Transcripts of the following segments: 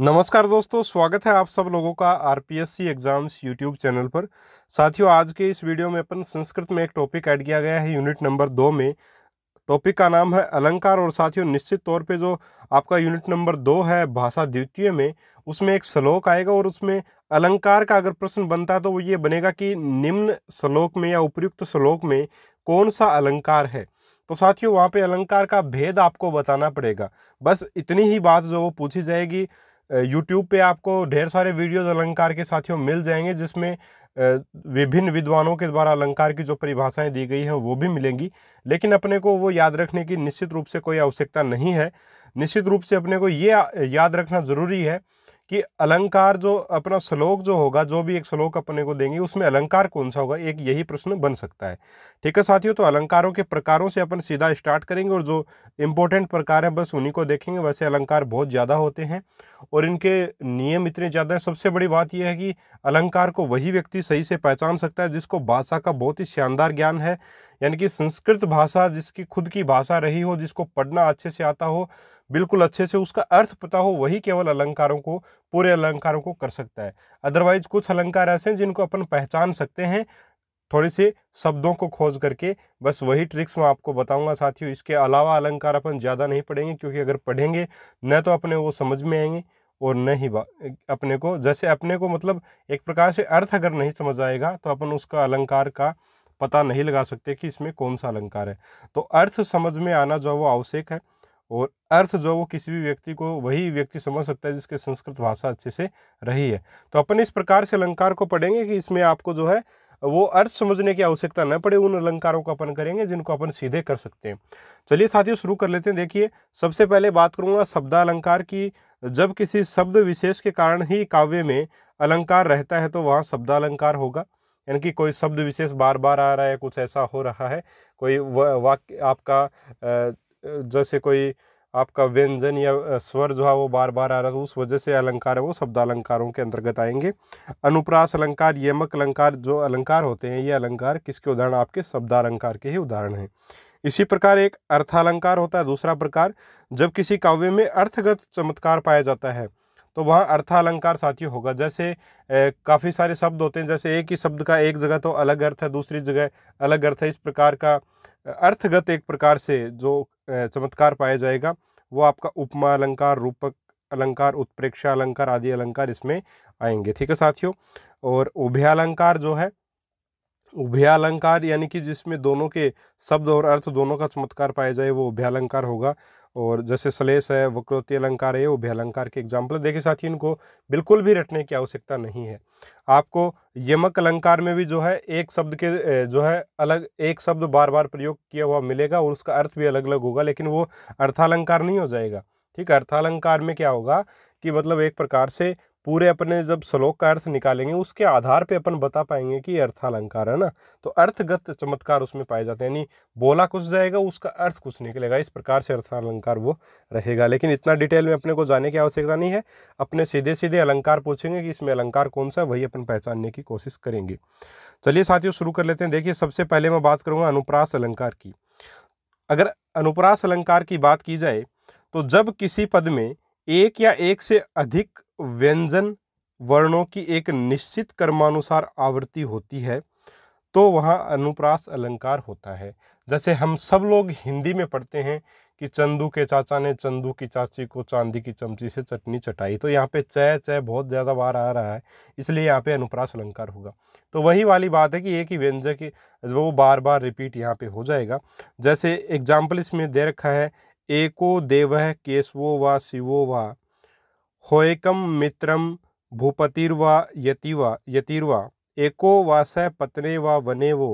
नमस्कार दोस्तों स्वागत है आप सब लोगों का आरपीएससी एग्ज़ाम्स यूट्यूब चैनल पर साथियों आज के इस वीडियो में अपन संस्कृत में एक टॉपिक ऐड किया गया है यूनिट नंबर दो में टॉपिक का नाम है अलंकार और साथियों निश्चित तौर पे जो आपका यूनिट नंबर दो है भाषा द्वितीय में उसमें एक श्लोक आएगा और उसमें अलंकार का अगर प्रश्न बनता है तो वो ये बनेगा कि निम्न श्लोक में या उपयुक्त श्लोक में कौन सा अलंकार है तो साथियों वहाँ पे अलंकार का भेद आपको बताना पड़ेगा बस इतनी ही बात जो वो पूछी जाएगी यूट्यूब पे आपको ढेर सारे वीडियोज़ अलंकार के साथियों मिल जाएंगे जिसमें विभिन्न विद्वानों के द्वारा अलंकार की जो परिभाषाएं दी गई हैं वो भी मिलेंगी लेकिन अपने को वो याद रखने की निश्चित रूप से कोई आवश्यकता नहीं है निश्चित रूप से अपने को ये याद रखना ज़रूरी है कि अलंकार जो अपना श्लोक जो होगा जो भी एक श्लोक अपने को देंगे उसमें अलंकार कौन सा होगा एक यही प्रश्न बन सकता है ठीक है साथियों तो अलंकारों के प्रकारों से अपन सीधा स्टार्ट करेंगे और जो इम्पोर्टेंट प्रकार हैं बस उन्हीं को देखेंगे वैसे अलंकार बहुत ज़्यादा होते हैं और इनके नियम इतने ज़्यादा हैं सबसे बड़ी बात यह है कि अलंकार को वही व्यक्ति सही से पहचान सकता है जिसको भाषा का बहुत ही शानदार ज्ञान है यानी कि संस्कृत भाषा जिसकी खुद की भाषा रही हो जिसको पढ़ना अच्छे से आता हो बिल्कुल अच्छे से उसका अर्थ पता हो वही केवल अलंकारों को पूरे अलंकारों को कर सकता है अदरवाइज कुछ अलंकार ऐसे हैं जिनको अपन पहचान सकते हैं थोड़े से शब्दों को खोज करके बस वही ट्रिक्स मैं आपको बताऊंगा साथियों इसके अलावा अलंकार अपन ज़्यादा नहीं पढ़ेंगे क्योंकि अगर पढ़ेंगे न तो अपने वो समझ में आएंगे और न ही अपने को जैसे अपने को मतलब एक प्रकार से अर्थ अगर नहीं समझ आएगा तो अपन उसका अलंकार का पता नहीं लगा सकते कि इसमें कौन सा अलंकार है तो अर्थ समझ में आना जो वो आवश्यक है और अर्थ जो वो किसी भी व्यक्ति को वही व्यक्ति समझ सकता है जिसके संस्कृत भाषा अच्छे से रही है तो अपन इस प्रकार से अलंकार को पढ़ेंगे कि इसमें आपको जो है वो अर्थ समझने की आवश्यकता न पड़े उन अलंकारों को अपन करेंगे जिनको अपन सीधे कर सकते हैं चलिए साथियों शुरू कर लेते हैं देखिए सबसे पहले बात करूँगा शब्दालंकार की जब किसी शब्द विशेष के कारण ही काव्य में अलंकार रहता है तो वहाँ शब्दालंकार होगा यानी कि कोई शब्द विशेष बार बार आ रहा है कुछ ऐसा हो रहा है कोई वाक्य आपका जैसे कोई आपका व्यंजन या स्वर जो है वो बार बार आ रहा है तो उस वजह से अलंकार है वो शब्द अलंकारों के अंतर्गत आएंगे अनुप्रास अलंकार यमक अलंकार जो अलंकार होते हैं ये अलंकार किसके उदाहरण आपके शब्दालंकार के ही उदाहरण हैं इसी प्रकार एक अर्थालंकार होता है दूसरा प्रकार जब किसी काव्य में अर्थगत चमत्कार पाया जाता है तो वहाँ अर्थालंकार साथियों होगा जैसे काफ़ी सारे शब्द होते हैं जैसे एक ही शब्द का एक जगह तो अलग अर्थ है दूसरी जगह अलग अर्थ है इस प्रकार का अर्थगत एक प्रकार से जो चमत्कार पाया जाएगा वो आपका उपमा अलंकार रूपक अलंकार उत्प्रेक्षा अलंकार आदि अलंकार इसमें आएंगे ठीक है साथियों और उभयालंकार जो है उभयालंकार यानी कि जिसमें दोनों के शब्द और अर्थ दोनों का चमत्कार पाया जाए वो उभयालंकार होगा और जैसे सलेस है वक्रोति अलंकार है उभय अलंकार के एग्जाम्पल देखिए साथी इनको बिल्कुल भी रटने की आवश्यकता नहीं है आपको यमक अलंकार में भी जो है एक शब्द के जो है अलग एक शब्द बार बार प्रयोग किया हुआ मिलेगा और उसका अर्थ भी अलग अलग होगा लेकिन वो अर्थालंकार नहीं हो जाएगा ठीक है अर्थालंकार में क्या होगा कि मतलब एक प्रकार से पूरे अपने जब श्लोक का अर्थ निकालेंगे उसके आधार पे अपन बता पाएंगे कि अर्थालंकार है ना तो अर्थगत चमत्कार उसमें पाए जाते हैं यानी बोला कुछ जाएगा उसका अर्थ कुछ निकलेगा इस प्रकार से अर्थालंकार वो रहेगा लेकिन इतना डिटेल में अपने को जाने की आवश्यकता नहीं है अपने सीधे सीधे अलंकार पूछेंगे कि इसमें अलंकार कौन सा वही अपन पहचानने की कोशिश करेंगे चलिए साथियों शुरू कर लेते हैं देखिए सबसे पहले मैं बात करूँगा अनुप्रास अलंकार की अगर अनुप्रास अलंकार की बात की जाए तो जब किसी पद में एक या एक से अधिक व्यंजन वर्णों की एक निश्चित कर्मानुसार आवृत्ति होती है तो वहाँ अनुप्रास अलंकार होता है जैसे हम सब लोग हिंदी में पढ़ते हैं कि चंदू के चाचा ने चंदू की चाची को चांदी की चमची से चटनी चटाई तो यहाँ पे चय चय बहुत ज़्यादा बार आ रहा है इसलिए यहाँ पे अनुप्रास अलंकार होगा तो वही वाली बात है कि एक ही व्यंजक की वो बार बार रिपीट यहाँ पे हो जाएगा जैसे एग्जाम्पल इसमें दे रखा है एको देव केशवो व शिवो व होएकम मित्रम भूपतिर्वा यतिवा यतिर्वा एको स पत्ने वा वने वो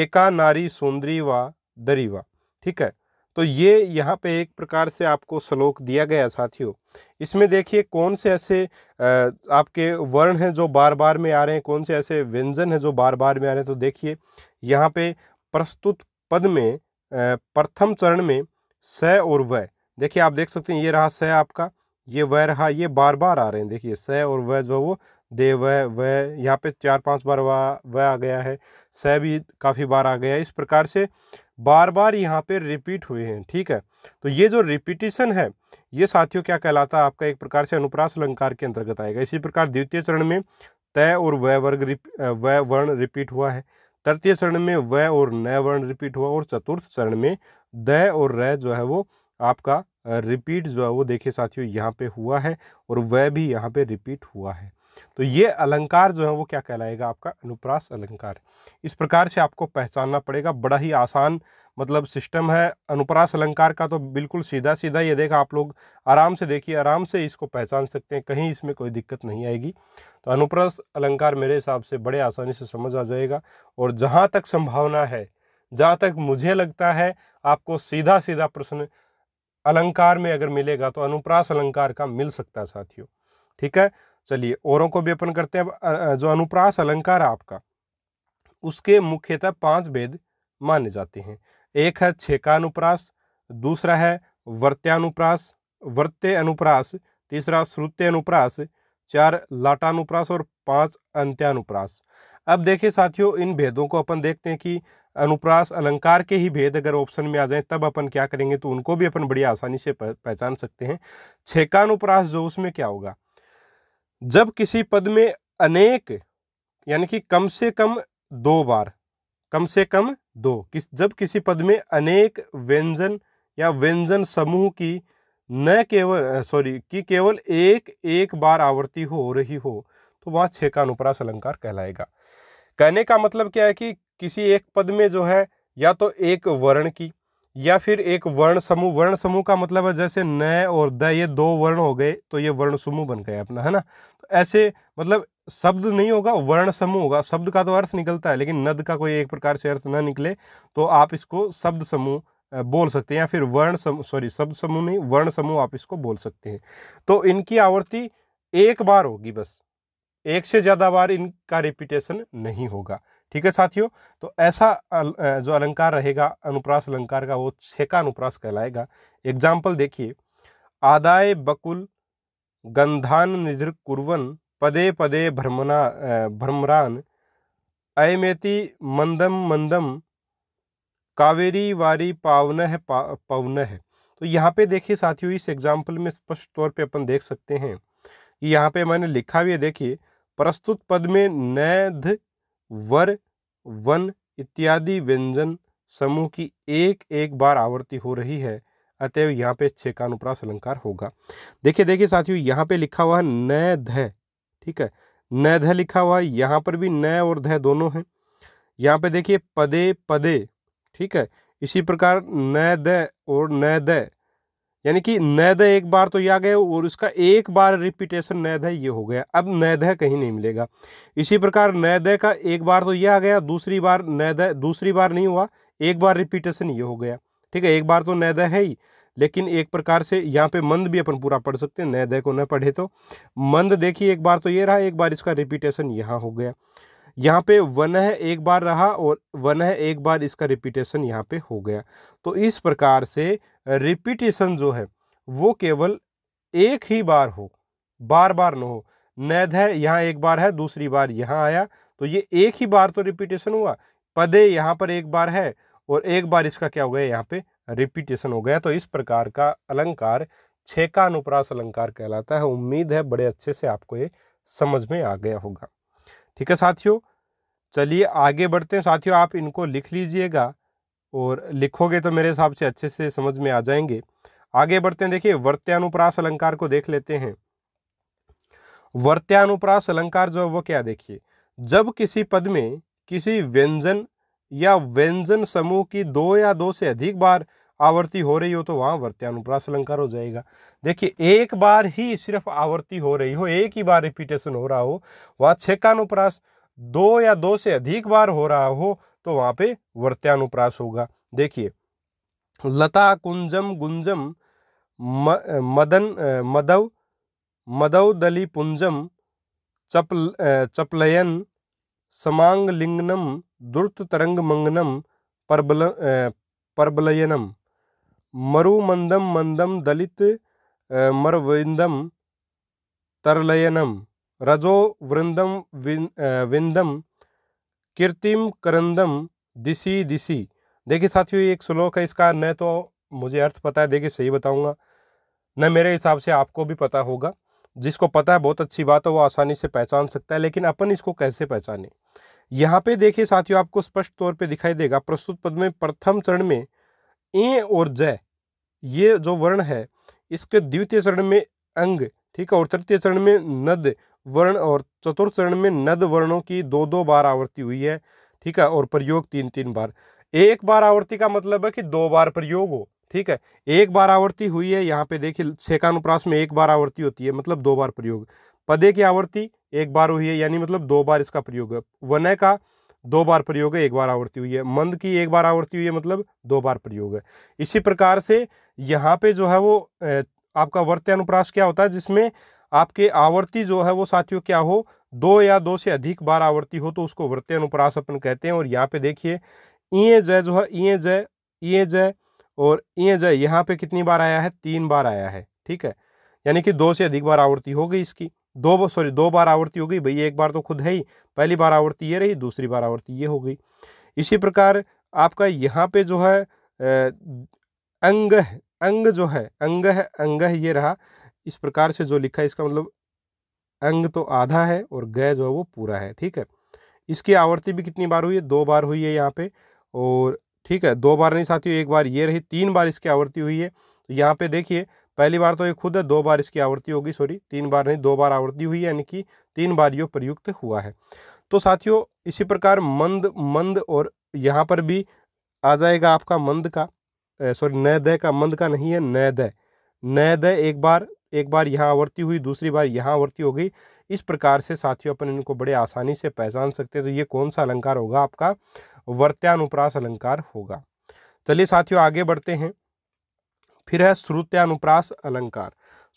एका नारी सुंदरी वा दरीवा ठीक है तो ये यहाँ पे एक प्रकार से आपको श्लोक दिया गया साथियों इसमें देखिए कौन से ऐसे आपके वर्ण हैं जो बार बार में आ रहे हैं कौन से ऐसे व्यंजन हैं जो बार बार में आ रहे हैं तो देखिए यहाँ पे प्रस्तुत पद में प्रथम चरण में स और व देखिए आप देख सकते हैं ये रहा स आपका ये वह रहा ये बार बार आ रहे हैं देखिए स और वह जो वो दे वह वह यहाँ पे चार पांच बार वह वह आ गया है स भी काफ़ी बार आ गया है इस प्रकार से बार बार यहाँ पे रिपीट हुए हैं ठीक है तो ये जो रिपीटिशन है ये साथियों क्या कहलाता है आपका एक प्रकार से अनुप्रास अलंकार के अंतर्गत आएगा इसी प्रकार द्वितीय चरण में तय और वह वर्ग व वह वर्ण रिपीट हुआ है तृतीय चरण में वह और न वर्ण रिपीट हुआ और चतुर्थ चरण में द और र जो है वो आपका रिपीट जो है वो देखिए साथियों यहाँ पे हुआ है और वह भी यहाँ पे रिपीट हुआ है तो ये अलंकार जो है वो क्या कहलाएगा आपका अनुप्रास अलंकार इस प्रकार से आपको पहचानना पड़ेगा बड़ा ही आसान मतलब सिस्टम है अनुप्रास अलंकार का तो बिल्कुल सीधा सीधा ये देखा आप लोग आराम से देखिए आराम से इसको पहचान सकते हैं कहीं इसमें कोई दिक्कत नहीं आएगी तो अनुप्रास अलंकार मेरे हिसाब से बड़े आसानी से समझ आ जाएगा और जहाँ तक संभावना है जहाँ तक मुझे लगता है आपको सीधा सीधा प्रश्न अलंकार में अगर मिलेगा तो अनुप्रास अलंकार का मिल सकता है साथियों ठीक है चलिए औरों को भी अपन करते हैं जो अनुप्रास अलंकार है आपका उसके मुख्यतः पांच भेद माने जाते हैं एक है छेकानुप्रास दूसरा है वर्त्यानुप्रास वर्त्य अनुप्रास तीसरा श्रुत्य अनुप्रास चार लाटानुप्रास और पांच अंत्यानुप्रास अब देखिए साथियों इन भेदों को अपन देखते हैं कि अनुप्रास अलंकार के ही भेद अगर ऑप्शन में आ जाए तब अपन क्या करेंगे तो उनको भी अपन बड़ी आसानी से पहचान सकते हैं छेकानुप्रास जो उसमें क्या होगा जब किसी पद में अनेक यानी कि कम से कम दो बार कम से कम दो किस जब किसी पद में अनेक व्यंजन या व्यंजन समूह की न केवल सॉरी कि केवल एक एक बार आवृत्ति हो रही हो तो वहां छेकानुप्रास अलंकार कहलाएगा कहने का मतलब क्या है कि किसी एक पद में जो है या तो एक वर्ण की या फिर एक वर्ण समूह वर्ण समूह का मतलब है जैसे न और द ये दो वर्ण हो गए तो ये वर्ण समूह बन गए अपना है ना तो ऐसे मतलब शब्द नहीं होगा वर्ण समूह होगा शब्द का तो अर्थ निकलता है लेकिन नद का कोई एक प्रकार से अर्थ ना निकले तो आप इसको शब्द समूह बोल सकते हैं या फिर वर्ण समूह सॉरी शब्द समूह नहीं वर्ण समूह आप इसको बोल सकते हैं तो इनकी आवृत्ति एक बार होगी बस एक से ज़्यादा बार इनका रिपीटेशन नहीं होगा ठीक है साथियों तो ऐसा जो अलंकार रहेगा अनुप्रास अलंकार का वो छेका अनुप्रास कहलाएगा एग्जाम्पल देखिए आदाय बकुल गंधान निधिर कुर्वन पदे पदे भ्रमना भ्रमरान अयमेति मंदम मंदम कावेरी वारी पावन है पा, पवन है तो यहाँ पे देखिए साथियों इस एग्जाम्पल में स्पष्ट तौर पे अपन देख सकते हैं कि यहाँ पे मैंने लिखा भी है देखिए प्रस्तुत पद में नैध वर वन इत्यादि व्यंजन समूह की एक एक बार आवृत्ति हो रही है अतएव यहाँ पे का अनुप्रास अलंकार होगा देखिए देखिए साथियों यहाँ पे लिखा हुआ है न ठीक है न ध लिखा हुआ है यहाँ पर भी न और ध दोनों हैं यहाँ पे देखिए पदे पदे ठीक है इसी प्रकार न द और न दय यानी कि नैद एक बार तो या आ गया और उसका एक बार रिपीटेशन नैद ये हो गया अब नैद कहीं नहीं मिलेगा इसी प्रकार नैद का एक बार तो यह आ गया दूसरी बार नैद दूसरी बार नहीं हुआ एक बार रिपीटेशन ये हो गया ठीक है एक बार तो नैद है ही लेकिन एक प्रकार से यहाँ पे मंद भी अपन पूरा पढ़ सकते हैं नैदय को न पढ़े तो मंद देखिए एक बार तो ये रहा एक बार इसका रिपीटेशन यहाँ हो गया यहाँ पे वन है एक बार रहा और वन है एक बार इसका रिपीटेशन यहाँ पे हो गया तो इस प्रकार से रिपीटेशन जो है वो केवल एक ही बार हो बार बार न हो नैद है यहाँ एक बार है दूसरी बार यहाँ आया तो ये एक ही बार तो रिपीटेशन हुआ पदे यहाँ पर एक बार है और एक बार इसका क्या हो गया यहाँ पे रिपीटेशन हो गया तो इस प्रकार का अलंकार छेका अनुप्रास अलंकार कहलाता है उम्मीद है बड़े अच्छे से आपको ये समझ में आ गया होगा ठीक है साथियों चलिए आगे बढ़ते हैं साथियों आप इनको लिख लीजिएगा और लिखोगे तो मेरे हिसाब से अच्छे से समझ में आ जाएंगे आगे बढ़ते हैं देखिए वर्त्यानुप्रास अलंकार को देख लेते हैं वर्त्यानुप्रास अलंकार जो है वो क्या देखिए जब किसी पद में किसी व्यंजन या व्यंजन समूह की दो या दो से अधिक बार आवर्ती हो रही हो तो वहाँ वर्त्यानुप्रास अलंकार हो जाएगा देखिए एक बार ही सिर्फ आवर्ती हो रही हो एक ही बार रिपीटेशन हो रहा हो वहाँ छेकानुप्रास दो या दो से अधिक बार हो रहा हो तो वहाँ पे वर्त्यानुप्रास होगा देखिए लता कुंजम गुंजम मदन मदव मदव दली पुंजम चपल चपलयन समांग लिंगनम दुर्त तरंग मंगनम परबल परबलयनम मरुमंदम मंदम दलित मरविंदम तरलयनम रजो वृंदम विंदम कीर्तिम करंदम दिशी दिशी देखिए साथियों ये एक श्लोक है इसका न तो मुझे अर्थ पता है देखिए सही बताऊंगा न मेरे हिसाब से आपको भी पता होगा जिसको पता है बहुत अच्छी बात है वो आसानी से पहचान सकता है लेकिन अपन इसको कैसे पहचाने यहाँ पे देखिए साथियों आपको स्पष्ट तौर पे दिखाई देगा प्रस्तुत पद में प्रथम चरण में ए और ज ये जो वर्ण है इसके द्वितीय चरण में अंग ठीक है और तृतीय चरण में नद वर्ण और चतुर्थ चरण में नद वर्णों की दो दो बार आवृत्ति हुई है ठीक है और प्रयोग तीन तीन बार एक बार आवृत्ति का मतलब है कि दो बार प्रयोग हो ठीक है एक बार आवृत्ति हुई है यहाँ पे देखिए छेकानुप्रास में एक बार आवृत्ति होती है मतलब दो बार प्रयोग पदे की आवृत्ति एक बार हुई है यानी मतलब दो बार इसका प्रयोग है वनय का दो बार प्रयोग है एक बार आवृत्ति हुई है मंद की एक बार आवृत्ति हुई है मतलब दो बार प्रयोग है इसी प्रकार से यहाँ पे जो है वो आपका वर्त्य अनुप्रास क्या होता है जिसमें आपके आवृत्ति जो है वो साथियों क्या हो दो या दो से अधिक बार आवृत्ति हो तो उसको वर्त्य अनुप्रास अपन कहते हैं और यहाँ पे देखिए ई जय जो है ई जय ई जय और ई जय यहाँ पे कितनी बार आया है तीन बार आया है ठीक है यानी कि दो से अधिक बार आवृत्ति हो गई इसकी दो सॉरी दो बार आवृत्ति हो गई भाई एक बार तो खुद है ही पहली बार आवृत्ति ये रही दूसरी बार आवृत्ति ये हो गई इसी प्रकार आपका यहाँ पे जो है अंग अंग जो है अंग है अंग है ये रहा इस प्रकार से जो लिखा है इसका मतलब अंग तो आधा है और गय जो है वो पूरा है ठीक है इसकी आवृत्ति भी कितनी बार हुई है दो बार हुई है यहाँ पे और ठीक है दो बार नहीं साथियों एक बार ये रही तीन बार इसकी आवृत्ति हुई है तो यहाँ पे देखिए पहली बार तो ये खुद है दो बार इसकी आवृत्ति होगी सॉरी तीन बार नहीं दो बार आवृत्ति हुई यानी कि तीन बार यो प्रयुक्त हुआ है तो साथियों इसी प्रकार मंद मंद और यहाँ पर भी आ जाएगा आपका मंद का सॉरी दय का मंद का नहीं है दय नय दय एक बार एक बार यहाँ आवर्ती हुई दूसरी बार यहाँ आवर्ती हो गई इस प्रकार से साथियों अपन इनको बड़े आसानी से पहचान सकते हैं तो ये कौन सा अलंकार होगा आपका वर्त्यानुप्रास अलंकार होगा चलिए साथियों आगे बढ़ते हैं फिर है श्रुत्यानुप्रास अलंकार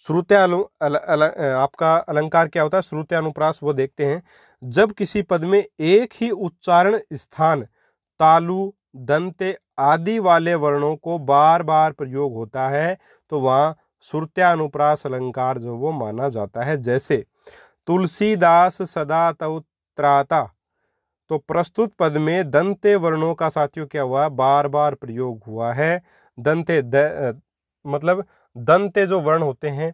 श्रुत्यानु अल, अल, आपका अलंकार क्या होता है श्रुत्यानुप्रास वो देखते हैं जब किसी पद में एक ही उच्चारण स्थान तालु दंते आदि वाले वर्णों को बार बार प्रयोग होता है तो वहाँ श्रुत्यानुप्रास अलंकार जो वो माना जाता है जैसे तुलसीदास सदा तवत्राता तो प्रस्तुत पद में दंते वर्णों का साथियों क्या हुआ बार बार प्रयोग हुआ है दंते मतलब दंते जो वर्ण होते हैं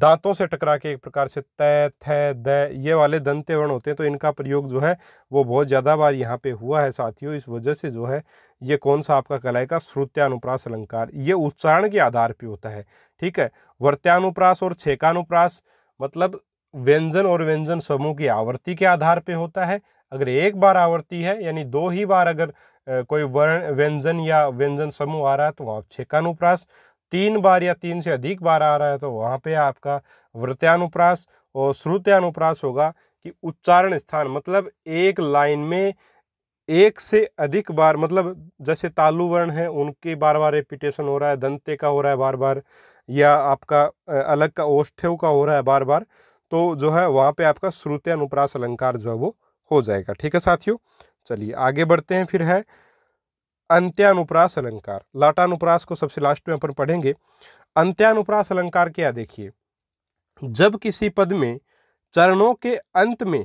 दांतों से टकरा के एक प्रकार से तय थ द ये वाले दंते वर्ण होते हैं तो इनका प्रयोग जो है वो बहुत ज़्यादा बार यहाँ पे हुआ है साथियों इस वजह से जो है ये कौन सा आपका है का श्रुत्यानुप्रास अलंकार ये उच्चारण के आधार पे होता है ठीक है वर्त्यानुप्रास और छेकानुप्रास मतलब व्यंजन और व्यंजन समूह की आवृत्ति के आधार पर होता है अगर एक बार आवृत्ति है यानी दो ही बार अगर कोई वर्ण व्यंजन या व्यंजन समूह आ रहा है तो वहाँ छेकानुप्रास तीन बार या तीन से अधिक बार आ रहा है तो वहाँ पे आपका वृत्यानुप्रास और श्रुत्यानुप्रास होगा कि उच्चारण स्थान मतलब एक लाइन में एक से अधिक बार मतलब जैसे तालु वर्ण है उनके बार बार रिपीटेशन हो रहा है दंते का हो रहा है बार बार या आपका अलग का ओष्ठेव का हो रहा है बार बार तो जो है वहाँ पे आपका श्रुत्यानुप्रास अलंकार जो है वो हो जाएगा ठीक है साथियों चलिए आगे बढ़ते हैं फिर है अंत्यानुप्रास अलंकार लाटानुप्रास को सबसे लास्ट में अपन पढ़ेंगे अंत्यानुप्रास अलंकार क्या देखिए जब किसी पद में चरणों के अंत में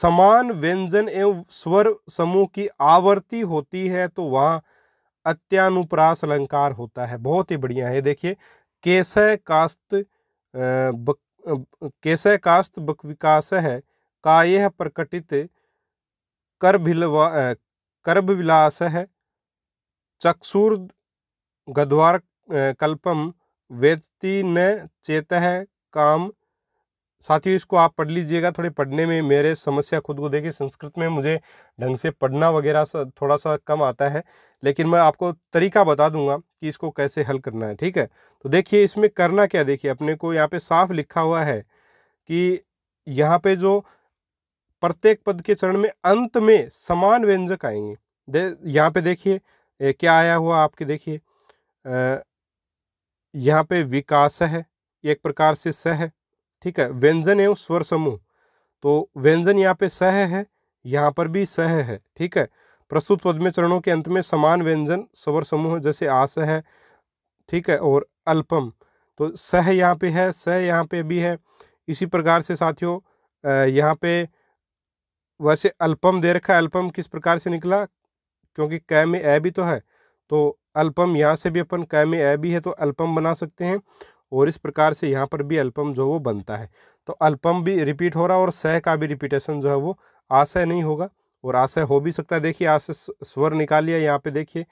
समान व्यंजन एवं स्वर समूह की आवर्ती होती है तो वहाँ अत्यानुप्रास अलंकार होता है बहुत ही बढ़िया है देखिए केसय कास्त केसय कास्त बक विकास है का यह प्रकटित करभिलवा कर्भ विलास है चक्षुर्द गद्वार कल्पम वेदती न चेत है काम साथियों इसको आप पढ़ लीजिएगा थोड़े पढ़ने में मेरे समस्या खुद को देखिए संस्कृत में मुझे ढंग से पढ़ना वगैरह सा थोड़ा सा कम आता है लेकिन मैं आपको तरीका बता दूंगा कि इसको कैसे हल करना है ठीक है तो देखिए इसमें करना क्या देखिए अपने को यहाँ पे साफ लिखा हुआ है कि यहाँ पे जो प्रत्येक पद के चरण में अंत में समान व्यंजक आएंगे दे यहाँ पे देखिए क्या आया हुआ आपके देखिए यहाँ पे विकास है एक प्रकार से सह है ठीक है व्यंजन एवं स्वर समूह तो व्यंजन यहाँ पे सह है यहाँ पर भी सह है ठीक है प्रस्तुत पद में चरणों के अंत में समान व्यंजन स्वर समूह जैसे आस है ठीक है और अल्पम तो सह यहाँ पे है सह यहाँ पे भी है इसी प्रकार से साथियों यहाँ पे वैसे अल्पम दे रखा है अल्पम किस प्रकार से निकला क्योंकि कै में ए भी तो है तो अल्पम यहाँ से भी अपन कै में ए भी है तो अल्पम बना सकते हैं और इस प्रकार से यहाँ पर भी अल्पम जो वो बनता है तो अल्पम भी रिपीट हो रहा और सह का भी रिपीटेशन जो है वो आशय नहीं होगा और आशय हो भी सकता है देखिए आशय स्वर निकाल लिया यहाँ पे देखिए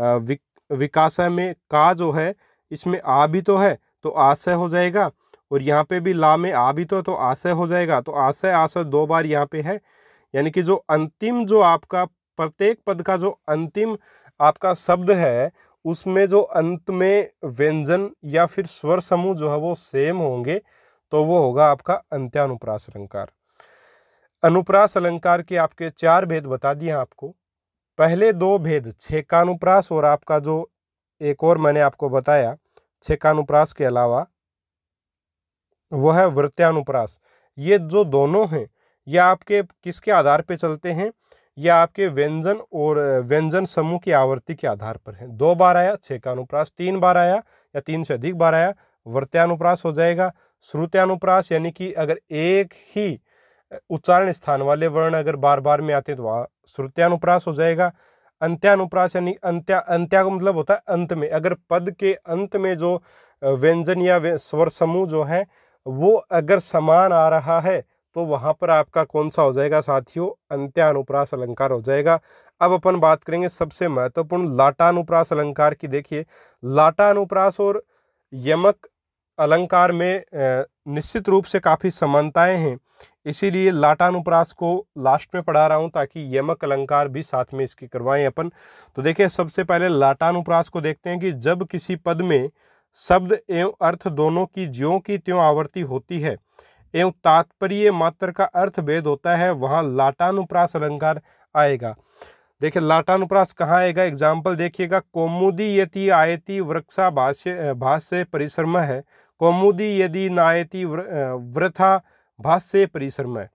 विक, विकासय में का जो है इसमें आ भी तो है तो आशय हो जाएगा और यहाँ पे भी ला में आ भी तो तो आशय हो जाएगा तो आशय आशय दो बार यहाँ पे है यानी कि जो अंतिम जो आपका प्रत्येक पद का जो अंतिम आपका शब्द है उसमें जो अंत में व्यंजन या फिर स्वर समूह जो है वो सेम होंगे तो वो होगा आपका अंत्यानुप्रास अलंकार अनुप्रास अलंकार के आपके चार भेद बता दिए आपको पहले दो भेद छेकानुप्रास और आपका जो एक और मैंने आपको बताया छेकानुप्रास के अलावा वह है वृत्यानुप्रास ये जो दोनों हैं ये आपके किसके आधार पे चलते हैं यह आपके व्यंजन और व्यंजन समूह की आवृत्ति के आधार पर है दो बार आया छः का अनुप्रास तीन बार आया या तीन से अधिक बार आया वर्त्यानुप्रास हो जाएगा श्रुत्यानुप्रास यानी कि अगर एक ही उच्चारण स्थान वाले वर्ण अगर बार बार में आते तो वहाँ श्रुत्यानुप्रास हो जाएगा अंत्यानुप्रास यानी अंत्या अंत्या का मतलब होता है अंत में अगर पद के अंत में जो व्यंजन या स्वर समूह जो है वो अगर समान आ रहा है तो वहाँ पर आपका कौन सा हो जाएगा साथियों अंत्यानुप्रास अलंकार हो जाएगा अब अपन बात करेंगे सबसे महत्वपूर्ण लाटानुप्रास अलंकार की देखिए लाटानुप्रास और यमक अलंकार में निश्चित रूप से काफ़ी समानताएं हैं इसीलिए लाटानुप्रास को लास्ट में पढ़ा रहा हूं ताकि यमक अलंकार भी साथ में इसकी करवाएं अपन तो देखिए सबसे पहले लाटानुप्रास को देखते हैं कि जब किसी पद में शब्द एवं अर्थ दोनों की ज्यों की त्यों आवृत्ति होती है एवं तात्पर्य मात्र का अर्थ भेद होता है वहाँ लाटानुप्रास अलंकार आएगा देखिए लाटानुप्रास कहाँ आएगा एग्जाम्पल देखिएगा कौमुदी यति आयति वृक्षा भाष्य भाष्य परिश्रम है कौमुदी यदि नायति वृथा भाष्य परिश्रम है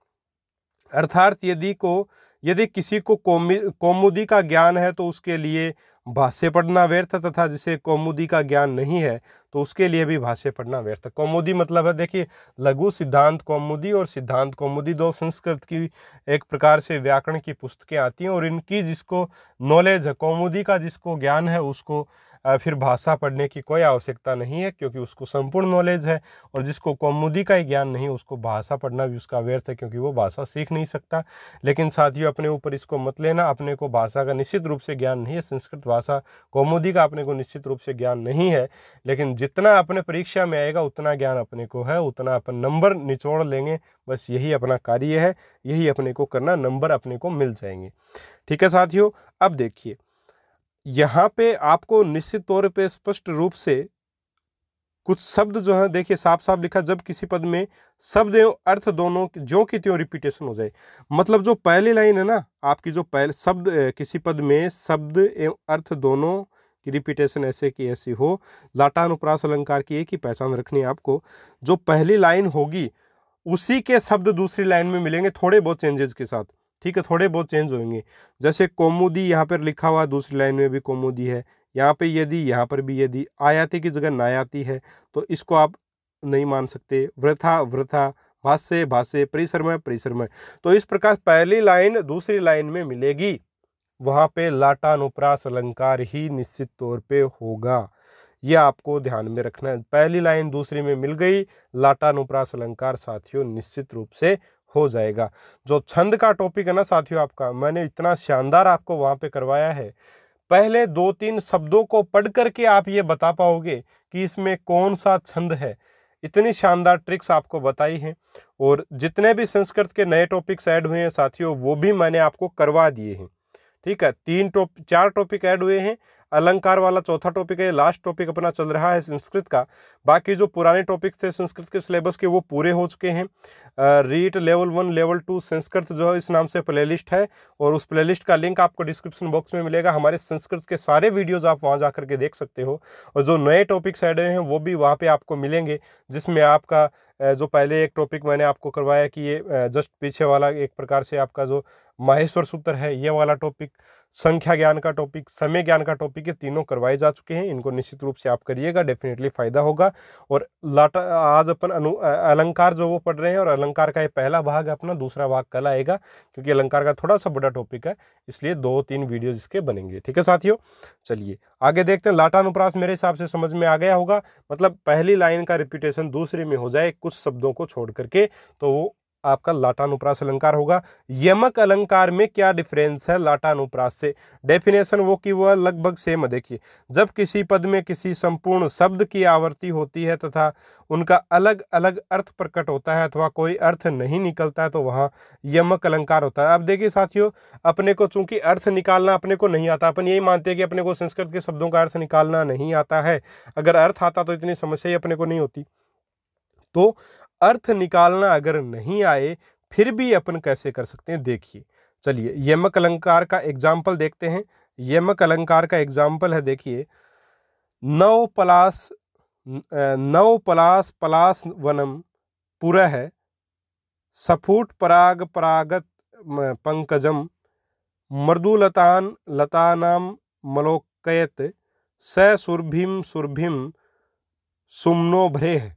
अर्थात यदि को यदि किसी को कौमुदी का ज्ञान है तो उसके लिए भाष्य पढ़ना व्यर्थ तथा जिसे कौमुदी का ज्ञान नहीं है तो उसके लिए भी भाष्य पढ़ना व्यर्थ कौमुदी मतलब है देखिए लघु सिद्धांत कौमुदी और सिद्धांत कौमुदी दो संस्कृत की एक प्रकार से व्याकरण की पुस्तकें आती हैं और इनकी जिसको नॉलेज है कौमुदी का जिसको ज्ञान है उसको फिर भाषा पढ़ने की कोई आवश्यकता नहीं है क्योंकि उसको संपूर्ण नॉलेज है और जिसको कौमुदी का ही ज्ञान नहीं उसको भाषा पढ़ना भी उसका व्यर्थ है क्योंकि वो भाषा सीख नहीं सकता लेकिन साथियों अपने ऊपर इसको मत लेना अपने को भाषा का निश्चित रूप से ज्ञान नहीं है संस्कृत भाषा कौमुदी का अपने को निश्चित रूप से ज्ञान नहीं है लेकिन जितना अपने परीक्षा में आएगा उतना ज्ञान अपने को है उतना अपन नंबर निचोड़ लेंगे बस यही अपना कार्य है यही अपने को करना नंबर अपने को मिल जाएंगे ठीक है साथियों अब देखिए यहाँ पे आपको निश्चित तौर पे स्पष्ट रूप से कुछ शब्द जो है देखिए साफ साफ लिखा जब किसी पद में शब्द एवं अर्थ दोनों जो कि त्यों रिपीटेशन हो जाए मतलब जो पहली लाइन है ना आपकी जो पहले शब्द किसी पद में शब्द एवं अर्थ दोनों की रिपीटेशन ऐसे की ऐसी हो लाटानुप्रास अलंकार की एक ही पहचान रखनी है आपको जो पहली लाइन होगी उसी के शब्द दूसरी लाइन में मिलेंगे थोड़े बहुत चेंजेस के साथ ठीक है थोड़े बहुत चेंज होंगे जैसे कोमुदी यहाँ पर लिखा हुआ दूसरी लाइन में भी कौमुदी है यहाँ पे यदि यहाँ पर भी यदि आयाती की जगह नायाती है तो इसको आप नहीं मान सकते वृथा वृथा भाष्य भाष्य परिसरमय परिसरमय तो इस प्रकार पहली लाइन दूसरी लाइन में मिलेगी वहाँ पे लाटानुप्रास अलंकार ही निश्चित तौर पे होगा यह आपको ध्यान में रखना है पहली लाइन दूसरी में मिल गई लाटानुप्रास अलंकार साथियों निश्चित रूप से हो जाएगा जो छंद का टॉपिक है ना साथियों आपका मैंने इतना शानदार आपको वहाँ पे करवाया है पहले दो तीन शब्दों को पढ़ करके आप ये बता पाओगे कि इसमें कौन सा छंद है इतनी शानदार ट्रिक्स आपको बताई हैं और जितने भी संस्कृत के नए टॉपिक्स ऐड हुए हैं साथियों वो भी मैंने आपको करवा दिए हैं ठीक है तीन टॉप चार टॉपिक ऐड हुए हैं अलंकार वाला चौथा टॉपिक है लास्ट टॉपिक अपना चल रहा है संस्कृत का बाकी जो पुराने टॉपिक्स थे संस्कृत के सिलेबस के वो पूरे हो चुके हैं REET level one level two Sanskrit जो है इस नाम से प्लेलिस्ट है और उस प्लेलिस्ट का लिंक आपको डिस्क्रिप्शन बॉक्स में मिलेगा हमारे संस्कृत के सारे वीडियोज़ आप वहाँ जा के देख सकते हो और जो नए टॉपिक्स एडे हुए हैं वो भी वहाँ पर आपको मिलेंगे जिसमें आपका जो पहले एक टॉपिक मैंने आपको करवाया कि ये जस्ट पीछे वाला एक प्रकार से आपका जो माहेश्वर सूत्र है ये वाला टॉपिक संख्या ज्ञान का टॉपिक समय ज्ञान का टॉपिक ये तीनों करवाए जा चुके हैं इनको निश्चित रूप से आप करिएगा डेफिनेटली फ़ायदा होगा और लाटा आज अपन अनु अलंकार जो वो पढ़ रहे हैं और अलंकार का ये पहला भाग अपना दूसरा भाग कल आएगा क्योंकि अलंकार का थोड़ा सा बड़ा टॉपिक है इसलिए दो तीन वीडियोज़ इसके बनेंगे ठीक है साथियों चलिए आगे देखते हैं लाटानुप्रास मेरे हिसाब से समझ में आ गया होगा मतलब पहली लाइन का रिपीटेशन दूसरे में हो जाए कुछ शब्दों को छोड़ करके तो वो आपका लाटानुप्रास अलंकार होगा यमक अलंकार में क्या डिफरेंस है लाटानुप्रास से डेफिनेशन वो कि वह लगभग सेम है देखिए जब किसी पद में किसी संपूर्ण शब्द की आवृत्ति होती है तथा उनका अलग अलग अर्थ प्रकट होता है अथवा कोई अर्थ नहीं निकलता है तो वहाँ यमक अलंकार होता है अब देखिए साथियों अपने को चूंकि अर्थ निकालना अपने को नहीं आता अपन यही मानते हैं कि अपने को संस्कृत के शब्दों का अर्थ निकालना नहीं आता है अगर अर्थ आता तो इतनी समस्या ही अपने को नहीं होती तो अर्थ निकालना अगर नहीं आए फिर भी अपन कैसे कर सकते हैं देखिए चलिए यमक अलंकार का एग्जाम्पल देखते हैं यमक अलंकार का एग्जाम्पल है देखिए नव पलास नव पलास पलास वनम पुरा है सफूट पराग परागत पंकजम मृदुलतान लतानाम मलोकयत स सुरभिम सुरभिम सुमनो भ्रेह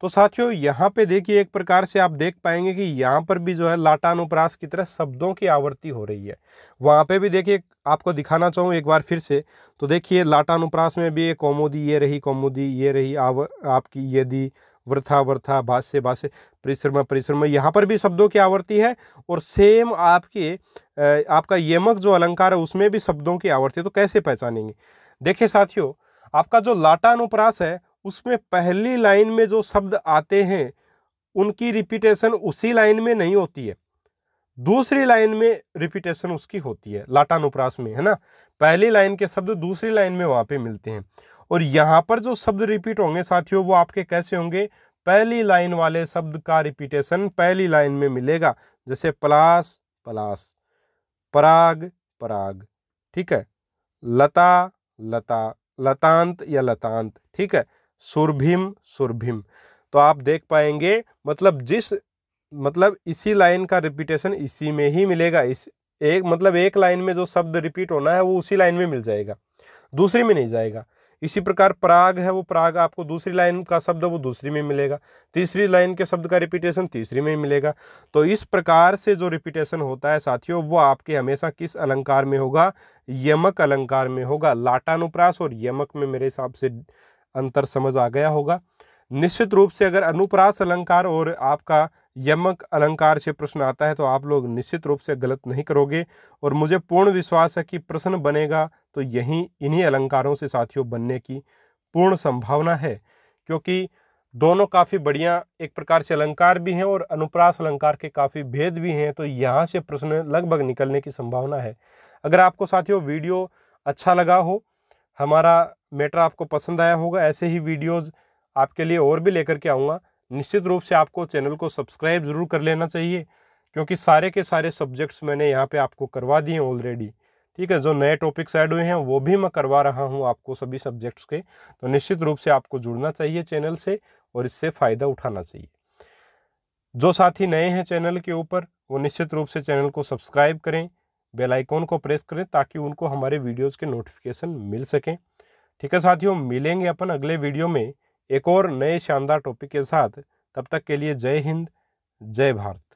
तो साथियों यहाँ पे देखिए एक प्रकार से आप देख पाएंगे कि यहाँ पर भी जो है लाटानुप्रास की तरह शब्दों की आवृत्ति हो रही है वहाँ पे भी देखिए आपको दिखाना चाहूँ एक बार फिर से तो देखिए लाटानुप्रास में भी ये कौमुदी ये रही कौमुदी ये रही आव आपकी यदि वृथा वृथा भाष्य भाष्य परिश्रम परिश्रम यहाँ पर भी शब्दों की आवृत्ति है और सेम आपके आपका यमक जो अलंकार है उसमें भी शब्दों की आवृत्ति तो कैसे पहचानेंगे देखिए साथियों आपका जो लाटानुप्रास है उसमें पहली लाइन में जो शब्द आते हैं उनकी रिपीटेशन उसी लाइन में नहीं होती है दूसरी लाइन में रिपीटेशन उसकी होती है लाटानुप्रास में है ना पहली लाइन के शब्द दूसरी लाइन में वहां पे मिलते हैं और यहाँ पर जो शब्द रिपीट होंगे साथियों वो आपके कैसे होंगे पहली लाइन वाले शब्द का रिपीटेशन पहली लाइन में मिलेगा जैसे प्लास प्लास पराग पराग ठीक है लता लता लतांत या लतांत ठीक है सुरभिम सुरभिम तो आप देख पाएंगे मतलब जिस मतलब इसी लाइन का रिपीटेशन इसी में ही मिलेगा इस एक मतलब एक लाइन में जो शब्द रिपीट होना है वो उसी लाइन में मिल जाएगा दूसरी में नहीं जाएगा इसी प्रकार प्राग है वो प्राग आपको दूसरी लाइन का शब्द वो दूसरी में मिलेगा तीसरी लाइन के शब्द का रिपीटेशन तीसरी में ही मिलेगा तो इस प्रकार से जो रिपीटेशन होता है साथियों वो आपके हमेशा किस अलंकार में होगा यमक अलंकार में होगा लाटानुप्रास और यमक में मेरे हिसाब से अंतर समझ आ गया होगा निश्चित रूप से अगर अनुप्रास अलंकार और आपका यमक अलंकार से प्रश्न आता है तो आप लोग निश्चित रूप से गलत नहीं करोगे और मुझे पूर्ण विश्वास है कि प्रश्न बनेगा तो यही इन्हीं अलंकारों से साथियों बनने की पूर्ण संभावना है क्योंकि दोनों काफ़ी बढ़िया एक प्रकार से अलंकार भी हैं और अनुप्रास अलंकार के काफ़ी भेद भी हैं तो यहाँ से प्रश्न लगभग निकलने की संभावना है अगर आपको साथियों वीडियो अच्छा लगा हो हमारा मैटर आपको पसंद आया होगा ऐसे ही वीडियोज़ आपके लिए और भी लेकर के आऊँगा निश्चित रूप से आपको चैनल को सब्सक्राइब ज़रूर कर लेना चाहिए क्योंकि सारे के सारे सब्जेक्ट्स मैंने यहाँ पे आपको करवा दिए ऑलरेडी ठीक है जो नए टॉपिक्स ऐड हुए हैं वो भी मैं करवा रहा हूँ आपको सभी सब्जेक्ट्स के तो निश्चित रूप से आपको जुड़ना चाहिए चैनल से और इससे फ़ायदा उठाना चाहिए जो साथी नए हैं चैनल के ऊपर वो निश्चित रूप से चैनल को सब्सक्राइब करें बेल आइकॉन को प्रेस करें ताकि उनको हमारे वीडियोस के नोटिफिकेशन मिल सकें ठीक है साथियों मिलेंगे अपन अगले वीडियो में एक और नए शानदार टॉपिक के साथ तब तक के लिए जय हिंद जय भारत